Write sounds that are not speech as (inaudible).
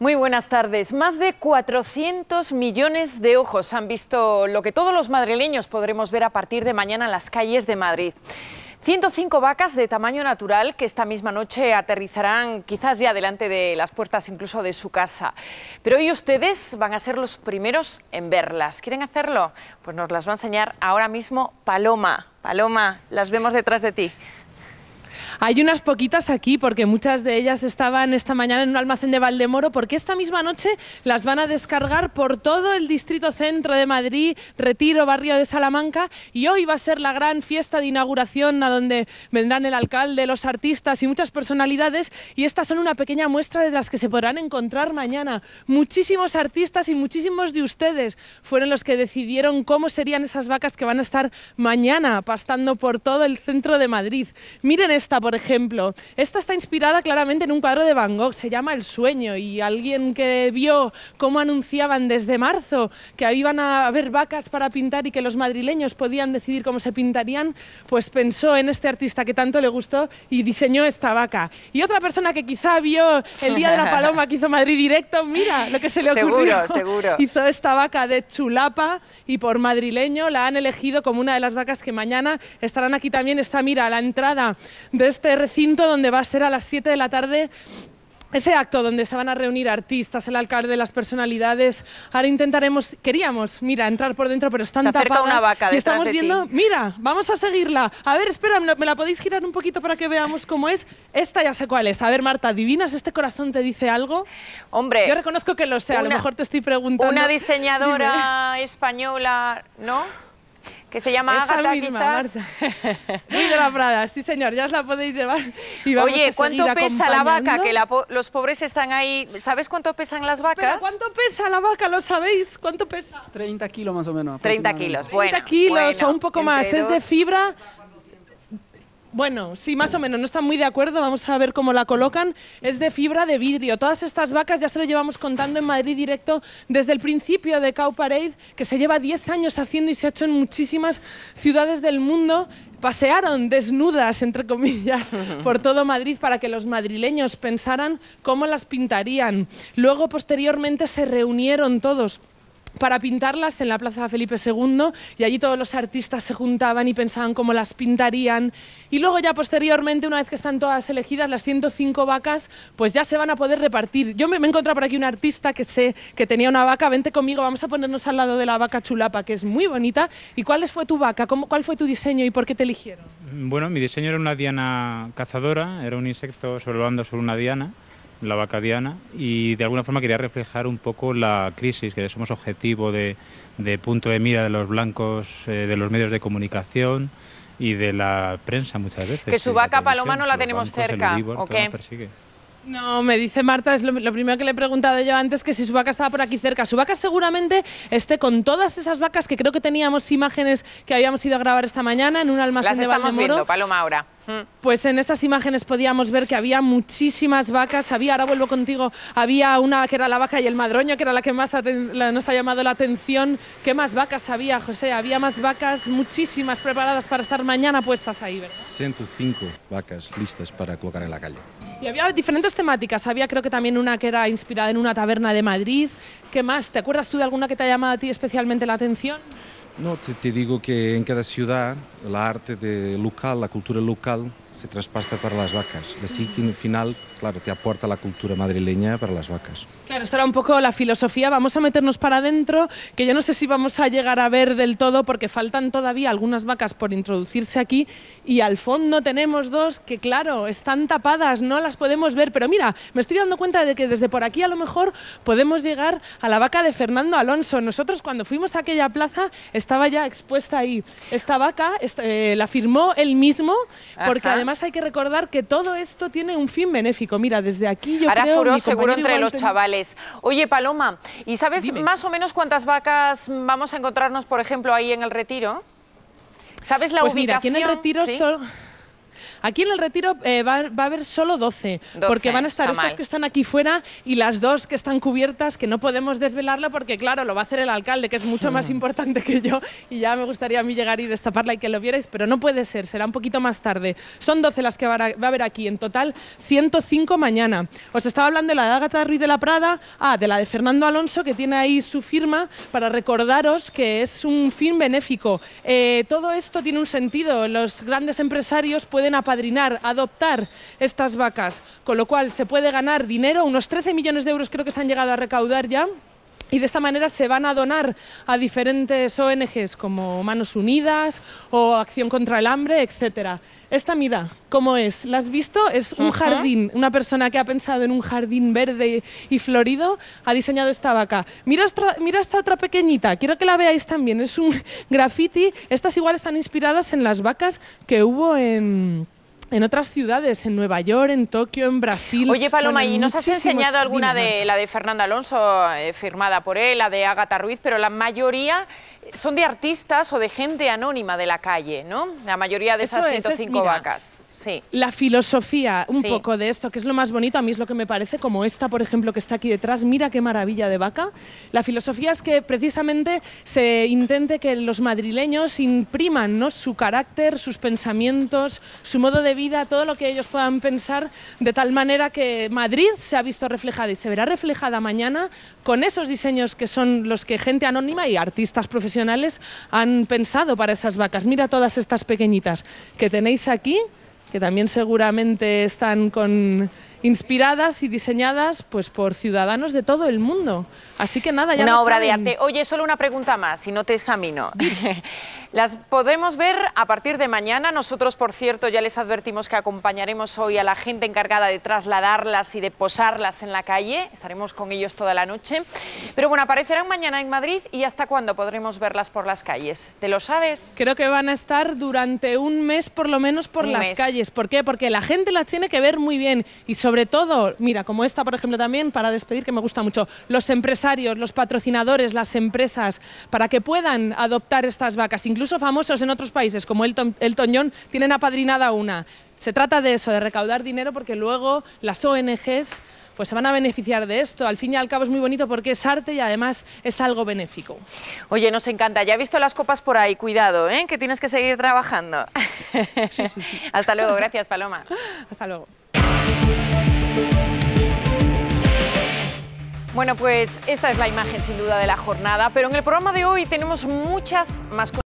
Muy buenas tardes. Más de 400 millones de ojos han visto lo que todos los madrileños podremos ver a partir de mañana en las calles de Madrid. 105 vacas de tamaño natural que esta misma noche aterrizarán quizás ya delante de las puertas incluso de su casa. Pero hoy ustedes van a ser los primeros en verlas. ¿Quieren hacerlo? Pues nos las va a enseñar ahora mismo Paloma. Paloma, las vemos detrás de ti. Hay unas poquitas aquí porque muchas de ellas estaban esta mañana en un almacén de Valdemoro porque esta misma noche las van a descargar por todo el distrito centro de Madrid, Retiro, barrio de Salamanca y hoy va a ser la gran fiesta de inauguración a donde vendrán el alcalde, los artistas y muchas personalidades y estas son una pequeña muestra de las que se podrán encontrar mañana. Muchísimos artistas y muchísimos de ustedes fueron los que decidieron cómo serían esas vacas que van a estar mañana pastando por todo el centro de Madrid. Miren esta por ejemplo. Esta está inspirada claramente en un cuadro de Van Gogh, se llama El sueño, y alguien que vio cómo anunciaban desde marzo que iban a haber vacas para pintar y que los madrileños podían decidir cómo se pintarían, pues pensó en este artista que tanto le gustó y diseñó esta vaca. Y otra persona que quizá vio el Día de la Paloma que hizo Madrid Directo, mira lo que se le ocurrió. Seguro, (laughs) Hizo esta vaca de chulapa y por madrileño la han elegido como una de las vacas que mañana estarán aquí también. Está, mira, la entrada de este recinto donde va a ser a las 7 de la tarde ese acto donde se van a reunir artistas, el alcalde, las personalidades. Ahora intentaremos, queríamos, mira, entrar por dentro, pero están se acerca una vaca estamos viendo, mira, vamos a seguirla. A ver, espera, me la podéis girar un poquito para que veamos cómo es. Esta ya sé cuál es. A ver, Marta, ¿divinas este corazón te dice algo? Hombre, yo reconozco que lo sé, a lo mejor te estoy preguntando. Una diseñadora española, ¿no? que se llama Esa Agatha, (laughs) Muy de la Prada, sí señor, ya os la podéis llevar. Y Oye, ¿cuánto pesa la vaca? Que los pobres están ahí. ¿Sabes cuánto pesan las vacas? ¿Cuánto pesa la vaca? ¿Lo sabéis? ¿Cuánto pesa? 30 kilos más o menos. 30 kilos, bueno. 30 kilos o un poco más. Es de fibra bueno, sí, más o menos, no están muy de acuerdo, vamos a ver cómo la colocan, es de fibra de vidrio. Todas estas vacas ya se lo llevamos contando en Madrid directo desde el principio de Cow Parade, que se lleva 10 años haciendo y se ha hecho en muchísimas ciudades del mundo pasearon desnudas, entre comillas, (laughs) por todo Madrid para que los madrileños pensaran cómo las pintarían. Luego, posteriormente, se reunieron todos para pintarlas en la Plaza Felipe II y allí todos los artistas se juntaban y pensaban cómo las pintarían. Y luego ya posteriormente, una vez que están todas elegidas, las 105 vacas, pues ya se van a poder repartir. Yo me, he encontrado por aquí un artista que sé que tenía una vaca, vente conmigo, vamos a ponernos al lado de la vaca chulapa, que es muy bonita. ¿Y cuál fue tu vaca? ¿Cuál fue tu diseño y por qué te eligieron? Bueno, mi diseño era una diana cazadora, era un insecto sobrevolando sobre una diana la vacadiana, y de alguna forma quería reflejar un poco la crisis que somos objetivo de, de punto de mira de los blancos, eh, de los medios de comunicación y de la prensa muchas veces. Que su vaca paloma no la tenemos cerca, no, me dice Marta, es lo, primero que le he preguntado yo antes, que si su vaca estaba por aquí cerca. Su vaca seguramente esté con todas esas vacas que creo que teníamos imágenes que habíamos ido a grabar esta mañana en un almacén Las Las estamos viendo, Paloma, ahora. Pues en esas imágenes podíamos ver que había muchísimas vacas, había, ahora vuelvo contigo, había una que era la vaca y el madroño, que era la que más nos ha llamado la atención. ¿Qué más vacas había, José? Había más vacas, muchísimas preparadas para estar mañana puestas ahí, 105 vacas listas para colocar en la calle. Y había diferentes temáticas. Había creo que también una que era inspirada en una taberna de Madrid. ¿Qué más? ¿Te acuerdas tú de alguna que te ha llamado a ti especialmente la atención? No, te, digo que en cada ciudad la arte de local, la cultura local, se traspasa para las vacas. Así que al final claro, te aporta la cultura madrileña para las vacas? Claro, esto era un poco la filosofía. Vamos a meternos para adentro, que yo no sé si vamos a llegar a ver del todo, porque faltan todavía algunas vacas por introducirse aquí. Y al fondo tenemos dos que, claro, están tapadas, no las podemos ver. Pero mira, me estoy dando cuenta de que desde por aquí a lo mejor podemos llegar a la vaca de Fernando Alonso. Nosotros cuando fuimos a aquella plaza estaba ya expuesta ahí. Esta vaca eh, la firmó él mismo, porque además hay que recordar que todo esto tiene un fin benéfico. Mira, desde aquí yo creo, seguro entre los chavales. Oye, Paloma, ¿y sabes más o menos cuántas vacas vamos a encontrarnos, por ejemplo, ahí en el retiro? ¿Sabes la pues ubicación? Mira, aquí en el retiro Aquí en el retiro eh, va, a haber solo 12, porque van a estar estas que están aquí fuera y las dos que están cubiertas, que no podemos desvelarla porque, claro, lo va a hacer el alcalde, que es mucho más hmm. importante que yo, y ya me gustaría a mí llegar y destaparla y que lo vierais, pero no puede ser, será un poquito más tarde. Son 12 las que va a, haber aquí, en total 105 mañana. Os estaba hablando de la de Ágata Ruiz de la Prada, ah, de la de Fernando Alonso, que tiene ahí su firma, para recordaros que es un fin benéfico. Eh, todo esto tiene un sentido, los grandes empresarios pueden pueden apadrinar, adoptar estas vacas, con lo cual se puede ganar dinero, unos 13 millones de euros creo que se han llegado a recaudar ya y de esta manera se van a donar a diferentes ONGs como Manos Unidas o Acción contra el Hambre, etc. Esta mira, ¿cómo es? ¿La has visto? Es un jardín. Una persona que ha pensado en un jardín verde y florido ha diseñado esta vaca. mira esta otra pequeñita, quiero que la veáis también. Es un (laughs) graffiti. Estas igual están inspiradas en las vacas que hubo en en otras ciudades, en Nueva York, en Tokio, en Brasil. Oye, Paloma, ¿y nos has enseñado alguna de la de Fernando Alonso, eh, firmada por él, la de Ágata Ruiz, pero la mayoría son de artistas o de gente anónima de la calle, ¿no? La mayoría de esas 105 vacas. Sí. La filosofía un poco de esto, que es lo más bonito, a mí es lo que me parece, como esta, por ejemplo, que está aquí detrás, mira qué maravilla de vaca. La filosofía es que precisamente se intente que los madrileños impriman ¿no? su carácter, sus pensamientos, su modo de vida, todo lo que ellos puedan pensar, de tal manera que Madrid se ha visto reflejada y se verá reflejada mañana con esos diseños que son los que gente anónima y artistas profesionales han pensado para esas vacas. Mira todas estas pequeñitas que tenéis aquí, que también seguramente están con inspiradas y diseñadas pues por ciudadanos de todo el mundo. Así que nada, ya Una obra de arte. Oye, solo una pregunta más, si no te examino. (laughs) Las podemos ver a partir de mañana. Nosotros, por cierto, ya les advertimos que acompañaremos hoy a la gente encargada de trasladarlas y de posarlas en la calle. Estaremos con ellos toda la noche. Pero bueno, aparecerán mañana en Madrid y hasta cuándo podremos verlas por las calles. ¿Te lo sabes? Creo que van a estar durante un mes por lo menos por las calles. ¿Por qué? Porque la gente las tiene que ver muy bien y sobre sobre todo, mira, como esta, por ejemplo, también, para despedir, que me gusta mucho, los empresarios, los patrocinadores, las empresas, para que puedan adoptar estas vacas. Incluso famosos en otros países, como el Toñón, tienen apadrinada una. Se trata de eso, de recaudar dinero, porque luego las ONGs pues se van a beneficiar de esto. Al fin y al cabo es muy bonito porque es arte y además es algo benéfico. Oye, nos encanta. Ya he visto las copas por ahí. Cuidado, ¿eh? que tienes que seguir trabajando. (laughs) Hasta luego. Gracias, Paloma. Hasta luego. Bueno, pues esta es la imagen sin duda de la jornada, pero en el programa de hoy tenemos muchas más cosas.